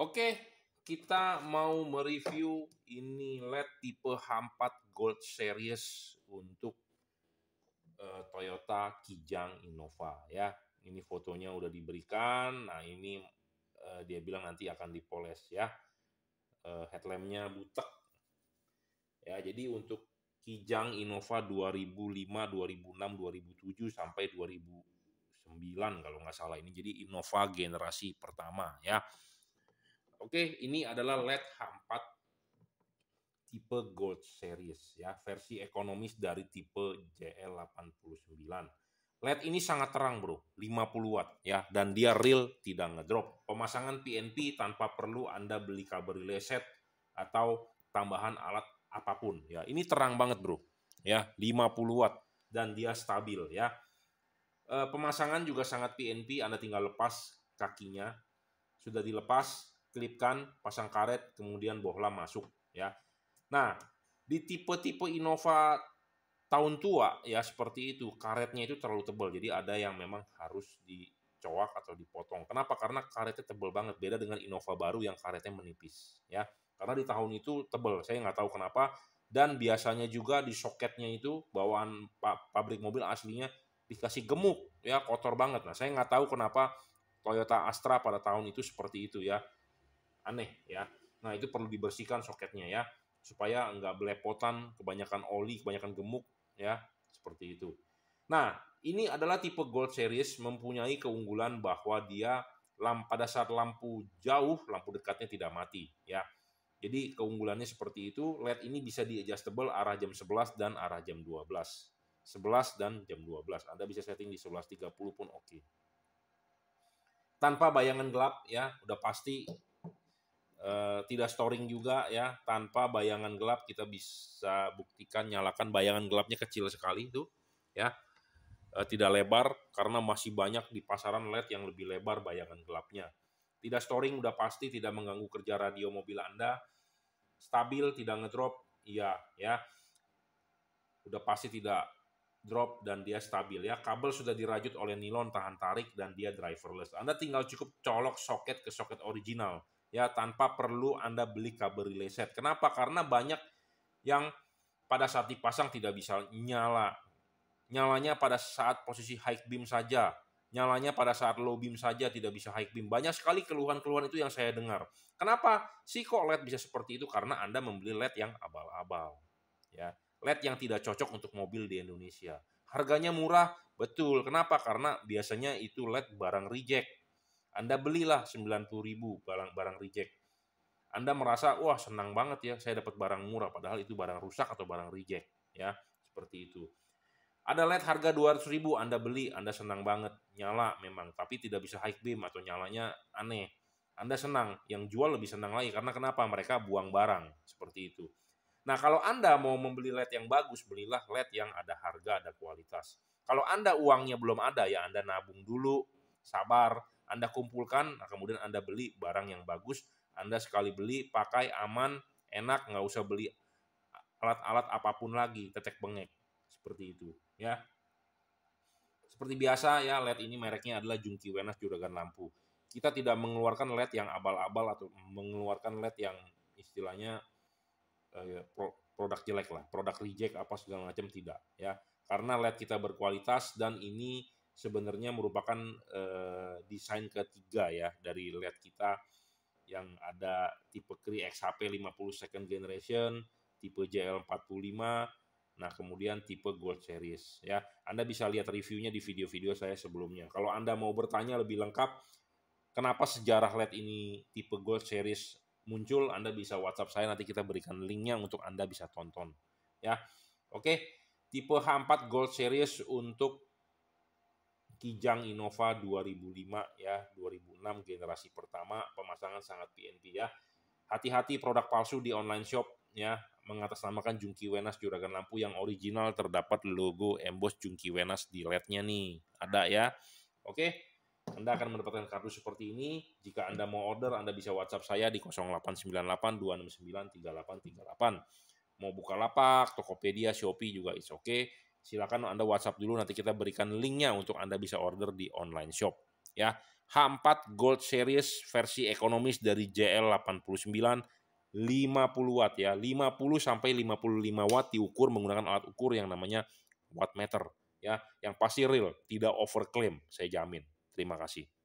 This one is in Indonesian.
Oke, kita mau mereview ini LED tipe H4 Gold Series untuk uh, Toyota Kijang Innova ya. Ini fotonya udah diberikan. Nah, ini uh, dia bilang nanti akan dipoles ya. Uh, headlampnya butek. Ya, jadi untuk Kijang Innova 2005, 2006, 2007 sampai 2009 kalau nggak salah ini. Jadi Innova generasi pertama ya. Oke, okay, ini adalah LED H4 tipe Gold Series ya, versi ekonomis dari tipe JL89. LED e ini sangat terang bro, 50 watt ya, dan dia real tidak ngedrop. Pemasangan PNP tanpa perlu Anda beli kabel relay atau tambahan alat apapun ya. Ini terang banget bro, ya 50 watt dan dia stabil ya. E, pemasangan juga sangat PNP, Anda tinggal lepas kakinya, sudah dilepas klipkan, pasang karet, kemudian bohlam masuk ya. Nah, di tipe-tipe Innova tahun tua ya seperti itu karetnya itu terlalu tebal. Jadi ada yang memang harus dicowak atau dipotong. Kenapa? Karena karetnya tebal banget. Beda dengan Innova baru yang karetnya menipis ya. Karena di tahun itu tebal. Saya nggak tahu kenapa. Dan biasanya juga di soketnya itu bawaan pabrik mobil aslinya dikasih gemuk ya kotor banget. Nah saya nggak tahu kenapa Toyota Astra pada tahun itu seperti itu ya aneh ya. Nah itu perlu dibersihkan soketnya ya supaya nggak belepotan, kebanyakan oli, kebanyakan gemuk ya seperti itu. Nah ini adalah tipe Gold Series mempunyai keunggulan bahwa dia lamp, pada saat lampu jauh lampu dekatnya tidak mati ya. Jadi keunggulannya seperti itu, LED ini bisa di adjustable arah jam 11 dan arah jam 12. 11 dan jam 12. Anda bisa setting di 11.30 pun oke. Okay tanpa bayangan gelap ya udah pasti Eh, tidak storing juga ya tanpa bayangan gelap kita bisa buktikan nyalakan bayangan gelapnya kecil sekali itu ya e, tidak lebar karena masih banyak di pasaran LED yang lebih lebar bayangan gelapnya tidak storing udah pasti tidak mengganggu kerja radio mobil Anda stabil tidak ngedrop iya ya udah pasti tidak drop dan dia stabil ya kabel sudah dirajut oleh nilon tahan tarik dan dia driverless Anda tinggal cukup colok soket ke soket original ya tanpa perlu Anda beli kabel relay set. Kenapa? Karena banyak yang pada saat dipasang tidak bisa nyala. Nyalanya pada saat posisi high beam saja. Nyalanya pada saat low beam saja tidak bisa high beam. Banyak sekali keluhan-keluhan itu yang saya dengar. Kenapa sih kok LED bisa seperti itu? Karena Anda membeli LED yang abal-abal. Ya, LED yang tidak cocok untuk mobil di Indonesia. Harganya murah, betul. Kenapa? Karena biasanya itu LED barang reject anda belilah 90 ribu barang-barang reject. Anda merasa, wah senang banget ya, saya dapat barang murah, padahal itu barang rusak atau barang reject. ya Seperti itu. Ada LED harga 200 ribu, Anda beli, Anda senang banget, nyala memang, tapi tidak bisa high beam atau nyalanya aneh. Anda senang, yang jual lebih senang lagi, karena kenapa? Mereka buang barang, seperti itu. Nah, kalau Anda mau membeli LED yang bagus, belilah LED yang ada harga, ada kualitas. Kalau Anda uangnya belum ada, ya Anda nabung dulu, sabar. Anda kumpulkan, nah kemudian Anda beli barang yang bagus, Anda sekali beli, pakai, aman, enak, nggak usah beli alat-alat apapun lagi, tetek bengek. Seperti itu, ya. Seperti biasa ya, LED ini mereknya adalah Jungki Wenas Juragan Lampu. Kita tidak mengeluarkan LED yang abal-abal atau mengeluarkan LED yang istilahnya eh, produk jelek lah, produk reject apa segala macam tidak ya. Karena LED kita berkualitas dan ini sebenarnya merupakan uh, desain ketiga ya dari LED kita yang ada tipe Kri XHP 50 second generation, tipe JL45, nah kemudian tipe Gold Series ya. Anda bisa lihat reviewnya di video-video saya sebelumnya. Kalau Anda mau bertanya lebih lengkap kenapa sejarah LED ini tipe Gold Series muncul, Anda bisa WhatsApp saya nanti kita berikan linknya untuk Anda bisa tonton ya. Oke, tipe H4 Gold Series untuk Kijang Innova 2005 ya, 2006 generasi pertama pemasangan sangat PNP ya. Hati-hati produk palsu di online shop ya, mengatasnamakan Jungki Wenas Juragan Lampu yang original terdapat logo emboss Jungki Wenas di LED-nya nih. Ada ya. Oke. Anda akan mendapatkan kartu seperti ini. Jika Anda mau order, Anda bisa WhatsApp saya di 0898 269 3838. Mau buka lapak, Tokopedia, Shopee juga is oke. Okay silakan Anda WhatsApp dulu nanti kita berikan linknya untuk Anda bisa order di online shop ya. H4 Gold Series versi ekonomis dari JL89 50 watt ya. 50 sampai 55 watt diukur menggunakan alat ukur yang namanya wattmeter ya, yang pasti real, tidak overclaim, saya jamin. Terima kasih.